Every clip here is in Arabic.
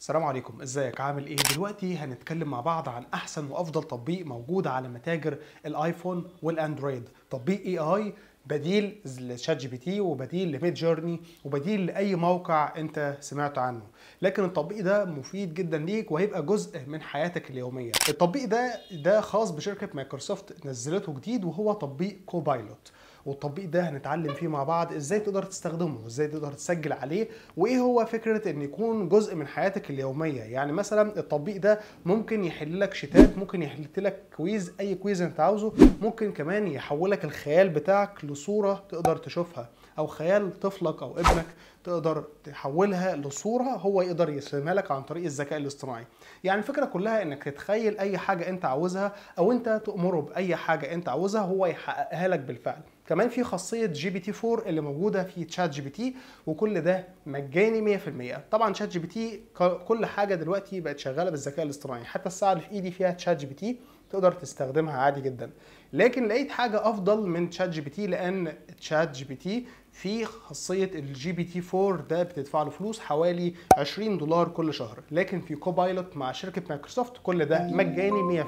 السلام عليكم ازيك عامل ايه دلوقتي هنتكلم مع بعض عن احسن وافضل تطبيق موجود على متاجر الايفون والاندرويد تطبيق اي اي بديل لشات جي بي تي وبديل لميد جورني وبديل لاي موقع انت سمعت عنه لكن التطبيق ده مفيد جدا ليك وهيبقى جزء من حياتك اليوميه التطبيق ده ده خاص بشركه مايكروسوفت نزلته جديد وهو تطبيق كوبايلوت والتطبيق ده هنتعلم فيه مع بعض ازاي تقدر تستخدمه ازاي تقدر تسجل عليه وايه هو فكره ان يكون جزء من حياتك اليوميه يعني مثلا التطبيق ده ممكن يحل لك شتات ممكن يحل لك كويز اي كويز انت عاوزه ممكن كمان يحولك الخيال بتاعك لصوره تقدر تشوفها او خيال طفلك او ابنك تقدر تحولها لصوره هو يقدر يسلمها لك عن طريق الذكاء الاصطناعي يعني الفكره كلها انك تتخيل اي حاجه انت عاوزها او انت تامره باي حاجه انت عاوزها هو يحققها لك بالفعل كمان في خاصيه جي بي تي 4 اللي موجوده في تشات جي بي تي وكل ده مجاني 100% طبعا تشات جي بي تي كل حاجه دلوقتي بقت شغاله بالذكاء الاصطناعي حتى الساعه اللي في ايدي فيها تشات جي بي تي تقدر تستخدمها عادي جدا لكن لقيت حاجه افضل من تشات جي بي تي لان تشات جي بي تي في خاصيه الجي بي تي 4 ده بتدفع له فلوس حوالي 20 دولار كل شهر لكن في كوبايلوت مع شركه مايكروسوفت كل ده مجاني 100%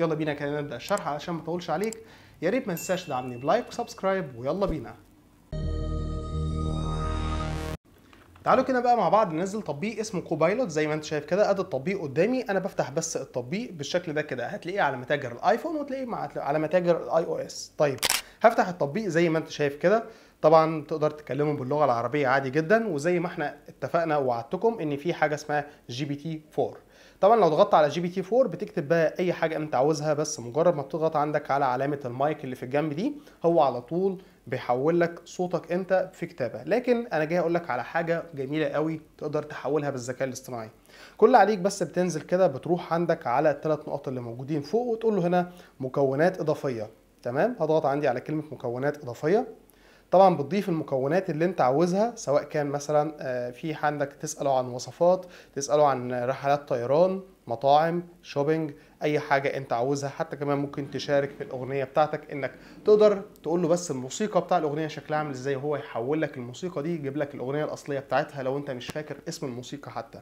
يلا بينا كده نبدا الشرح علشان ما اطولش عليك يا ريت ما تنساش تدعمني بلايك وسبسكرايب ويلا بينا تعالوا كده بقى مع بعض ننزل تطبيق اسمه كوبايلوت زي ما انت شايف كده ادي التطبيق قدامي انا بفتح بس التطبيق بالشكل ده كده هتلاقيه على متاجر الايفون وتلاقيه على متاجر الاي او اس طيب هفتح التطبيق زي ما انت شايف كده طبعا تقدر تكلمهم باللغه العربيه عادي جدا وزي ما احنا اتفقنا ووعدتكم ان في حاجه اسمها جي بي تي 4 طبعا لو ضغطت على جي بي تي 4 بتكتب بقى اي حاجه انت عاوزها بس مجرد ما بتضغط عندك على علامه المايك اللي في الجنب دي هو على طول بيحول لك صوتك انت في كتابه لكن انا جاي اقول لك على حاجه جميله قوي تقدر تحولها بالذكاء الاصطناعي كل عليك بس بتنزل كده بتروح عندك على الثلاث نقط اللي موجودين فوق وتقول له هنا مكونات اضافيه تمام هضغط عندي على كلمه مكونات اضافيه طبعا بتضيف المكونات اللي انت عاوزها سواء كان مثلا آه، في عندك تساله عن وصفات تساله عن رحلات طيران مطاعم شوبينج اي حاجه انت عاوزها حتى كمان ممكن تشارك في الاغنيه بتاعتك انك تقدر تقول له بس الموسيقى بتاع الاغنيه شكلها عامل ازاي وهو يحول لك الموسيقى دي يجيب لك الاغنيه الاصليه بتاعتها لو انت مش فاكر اسم الموسيقى حتى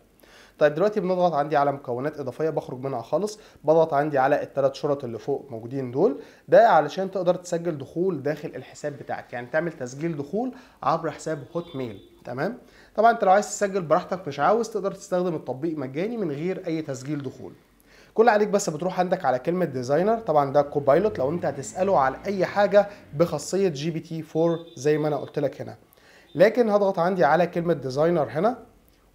طيب دلوقتي بنضغط عندي على مكونات اضافيه بخرج منها خالص بضغط عندي على الثلاث شرط اللي فوق موجودين دول ده علشان تقدر تسجل دخول داخل الحساب بتاعك يعني تعمل تسجيل دخول عبر حساب هوت ميل تمام طبعا انت لو عايز تسجل براحتك مش عاوز تقدر تستخدم التطبيق مجاني من غير اي تسجيل دخول كل عليك بس بتروح عندك على كلمه ديزاينر طبعا ده كوبايلوت لو انت هتساله على اي حاجه بخاصيه جي بي تي 4 زي ما انا قلت لك هنا لكن هضغط عندي على كلمه ديزاينر هنا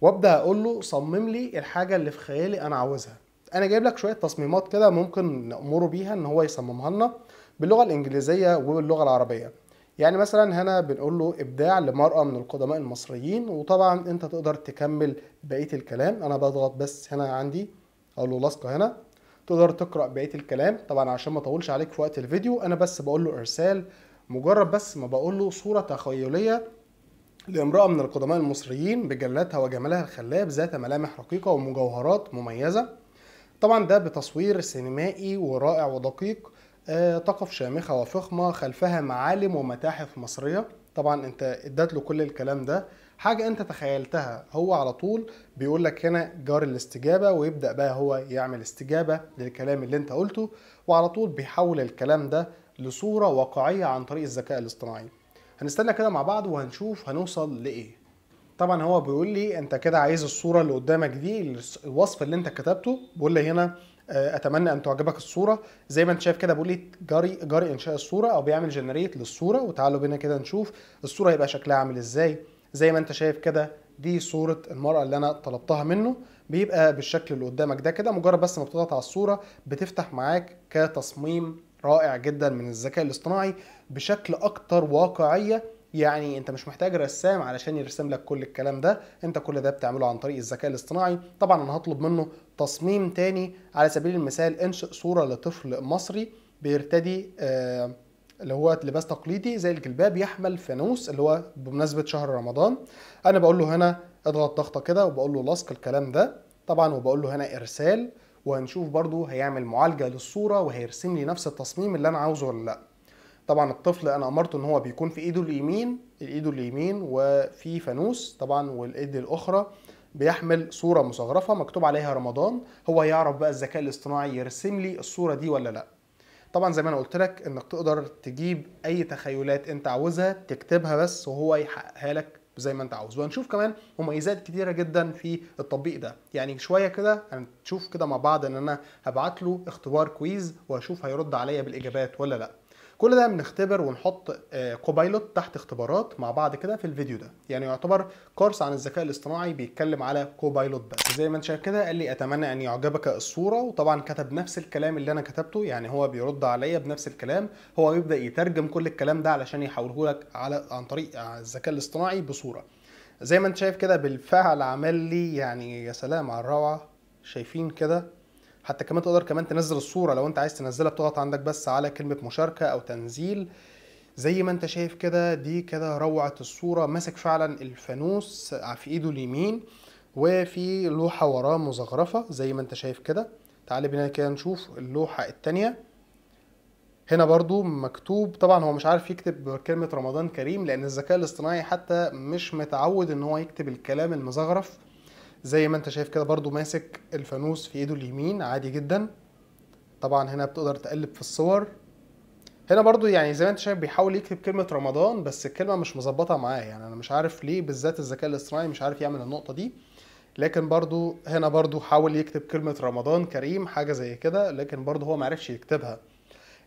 وابدا اقول له صمم لي الحاجه اللي في خيالي انا عاوزها انا جايب لك شويه تصميمات كده ممكن نامره بيها ان هو يصممها لنا باللغه الانجليزيه واللغه العربيه يعني مثلا هنا بنقول له ابداع لمرأة من القدماء المصريين وطبعا انت تقدر تكمل بقية الكلام انا بضغط بس هنا عندي اقول له لصقة هنا تقدر تقرأ بقية الكلام طبعا عشان ما اطولش عليك في وقت الفيديو انا بس بقول له ارسال مجرد بس ما بقول له صورة تخيلية لامرأة من القدماء المصريين بجلتها وجمالها الخلاب ذات ملامح رقيقة ومجوهرات مميزة طبعا ده بتصوير سينمائي ورائع ودقيق تقف آه، شامخة وفخمة خلفها معالم ومتاحف مصرية طبعا انت ادت له كل الكلام ده حاجة انت تخيلتها هو على طول بيقول لك هنا جار الاستجابة ويبدأ بقى هو يعمل استجابة للكلام اللي انت قلته وعلى طول بيحول الكلام ده لصورة واقعية عن طريق الذكاء الاصطناعي هنستنى كده مع بعض وهنشوف هنوصل لايه طبعا هو بيقول لي انت كده عايز الصوره اللي قدامك دي الوصف اللي انت كتبته بيقول لي هنا آه، اتمنى ان تعجبك الصوره زي ما انت شايف كده بيقول لي جري جري انشاء الصوره او بيعمل جنريت للصوره وتعالوا بينا كده نشوف الصوره هيبقى شكلها عامل ازاي زي ما انت شايف كده دي صوره المراه اللي انا طلبتها منه بيبقى بالشكل اللي قدامك ده كده مجرد بس ما بتضغط على الصوره بتفتح معاك كتصميم رائع جدا من الذكاء الاصطناعي بشكل اكتر واقعيه يعني انت مش محتاج رسام علشان يرسم لك كل الكلام ده انت كل ده بتعمله عن طريق الذكاء الاصطناعي طبعا انا هطلب منه تصميم تاني على سبيل المثال انشئ صوره لطفل مصري بيرتدي آه اللي هو لباس تقليدي زي الجلباب يحمل فانوس اللي هو بمناسبه شهر رمضان انا بقول له هنا اضغط ضغطه كده وبقول له لصق الكلام ده طبعا وبقول له هنا ارسال وهنشوف برضو هيعمل معالجة للصورة وهيرسم لي نفس التصميم اللي انا عاوزه ولا لا طبعا الطفل انا امرته ان هو بيكون في ايده اليمين ايده اليمين وفي فانوس طبعا والايد الاخرى بيحمل صورة مصغرفة مكتوب عليها رمضان هو يعرف بقى الذكاء الاصطناعي يرسم لي الصورة دي ولا لا طبعا زي ما انا قلت لك انك تقدر تجيب اي تخيلات انت عاوزها تكتبها بس وهو يحققها لك زي ما انت عاوز وهنشوف كمان مميزات كتيره جدا في التطبيق ده يعني شويه كده هنشوف كده مع بعض ان انا هبعت له اختبار كويز واشوف هيرد عليا بالاجابات ولا لا كل ده بنختبر ونحط كوبايلوت آه، تحت اختبارات مع بعض كده في الفيديو ده يعني يعتبر كورس عن الذكاء الاصطناعي بيتكلم على كوبايلوت بس زي ما انت شايف كده قال لي اتمنى ان يعجبك الصوره وطبعا كتب نفس الكلام اللي انا كتبته يعني هو بيرد عليا بنفس الكلام هو بيبدا يترجم كل الكلام ده علشان يحوله لك على عن طريق آه، الذكاء الاصطناعي بصوره زي ما انت شايف كده بالفعل عمل لي يعني يا سلام على الروعه شايفين كده حتى كمان تقدر كمان تنزل الصوره لو انت عايز تنزلها بتضغط عندك بس على كلمه مشاركه او تنزيل زي ما انت شايف كده دي كده روعه الصوره ماسك فعلا الفانوس في ايده اليمين وفي لوحه وراه مزخرفه زي ما انت شايف كده تعالى بينا كده نشوف اللوحه الثانيه هنا برضو مكتوب طبعا هو مش عارف يكتب كلمة رمضان كريم لأن الذكاء الاصطناعي حتى مش متعود إن هو يكتب الكلام المزخرف زي ما انت شايف كده برضو ماسك الفانوس في ايده اليمين عادي جدا طبعا هنا بتقدر تقلب في الصور هنا برضو يعني زي ما انت شايف بيحاول يكتب كلمة رمضان بس الكلمة مش مظبطة معاه يعني انا مش عارف ليه بالذات الذكاء الاصطناعي مش عارف يعمل النقطة دي لكن برضو هنا برضو حاول يكتب كلمة رمضان كريم حاجة زي كده لكن برضو هو معرفش يكتبها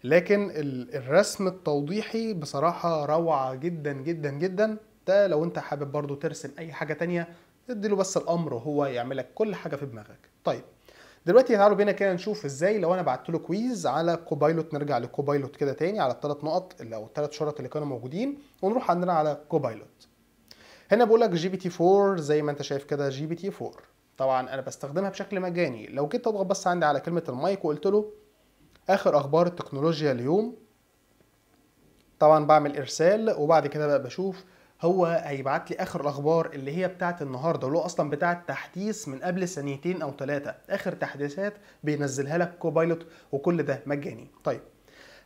لكن الرسم التوضيحي بصراحة روعة جدا جدا جدا ده لو انت حابب برضو ترسم اي حاجة تانية اديله بس الامر وهو يعمل لك كل حاجه في دماغك طيب دلوقتي تعالوا بينا كده نشوف ازاي لو انا بعت له كويز على كوبايلوت نرجع لكوبايلوت كده تاني على الثلاث نقط اللي او الثلاث شرط اللي كانوا موجودين ونروح عندنا على كوبايلوت هنا بقول لك جي بي تي 4 زي ما انت شايف كده جي بي تي 4 طبعا انا بستخدمها بشكل مجاني لو جيت اضغط بس عندي على كلمه المايك وقلت له اخر اخبار التكنولوجيا اليوم طبعا بعمل ارسال وبعد كده بقى بشوف هو هيبعت لي اخر الاخبار اللي هي بتاعه النهارده اللي هو اصلا بتاعه تحديث من قبل سنتين او ثلاثه اخر تحديثات بينزلها لك كوبايلوت وكل ده مجاني طيب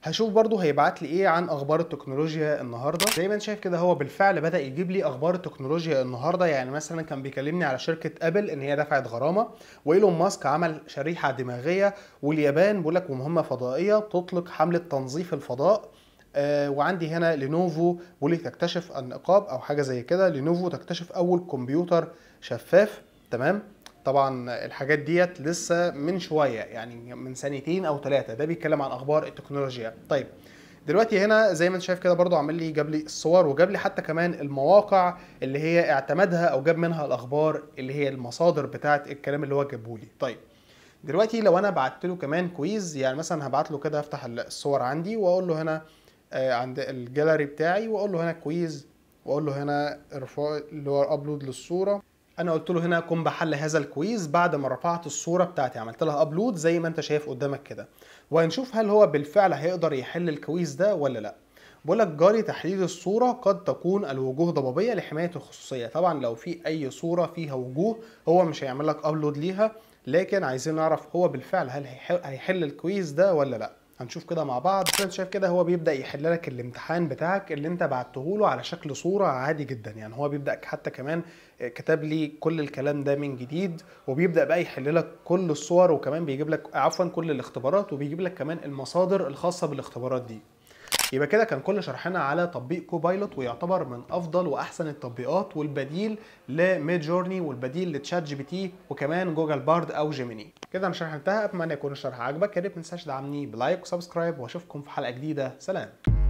هشوف برضو هيبعت لي ايه عن اخبار التكنولوجيا النهارده زي ما انت شايف كده هو بالفعل بدا يجيب لي اخبار التكنولوجيا النهارده يعني مثلا كان بيكلمني على شركه ابل ان هي دفعت غرامه وايلون ماسك عمل شريحه دماغيه واليابان بيقول لك ومهمه فضائيه تطلق حمله تنظيف الفضاء آه، وعندي هنا لينوفو تكتشف النقاب او حاجه زي كده لينوفو تكتشف اول كمبيوتر شفاف تمام طبعا الحاجات ديت لسه من شويه يعني من سنتين او ثلاثه ده بيتكلم عن اخبار التكنولوجيا طيب دلوقتي هنا زي ما انت شايف كده برضو عامل لي جاب لي الصور وجاب لي حتى كمان المواقع اللي هي اعتمدها او جاب منها الاخبار اللي هي المصادر بتاعه الكلام اللي هو جابه لي طيب دلوقتي لو انا بعت له كمان كويز يعني مثلا هبعت له كده افتح الصور عندي واقول له هنا آه، عند الجاليري بتاعي واقول له هنا كويز واقول له هنا ارفع اللي هو ابلود للصوره انا قلت له هنا قم بحل هذا الكويز بعد ما رفعت الصوره بتاعتي عملت لها ابلود زي ما انت شايف قدامك كده وهنشوف هل هو بالفعل هيقدر يحل الكويز ده ولا لا بقول لك جاري تحليل الصورة قد تكون الوجوه ضبابية لحماية الخصوصية طبعا لو في أي صورة فيها وجوه هو مش هيعمل لك أبلود ليها لكن عايزين نعرف هو بالفعل هل هيحل الكويز ده ولا لأ هنشوف كده مع بعض زي انت شايف كده هو بيبدا يحل لك الامتحان بتاعك اللي انت بعته له على شكل صوره عادي جدا يعني هو بيبدا حتى كمان كتب لي كل الكلام ده من جديد وبيبدا بقى يحل لك كل الصور وكمان بيجيب لك عفوا كل الاختبارات وبيجيب لك كمان المصادر الخاصه بالاختبارات دي يبقى كده كان كل شرحنا على تطبيق كوبايلوت ويعتبر من افضل واحسن التطبيقات والبديل لميد جورني والبديل لتشات جي بي تي وكمان جوجل بارد او جيميني كده انا شرح انتهى اتمنى يكون الشرح عجبك يا ريت ما تنساش تدعمني بلايك وسبسكرايب واشوفكم في حلقه جديده سلام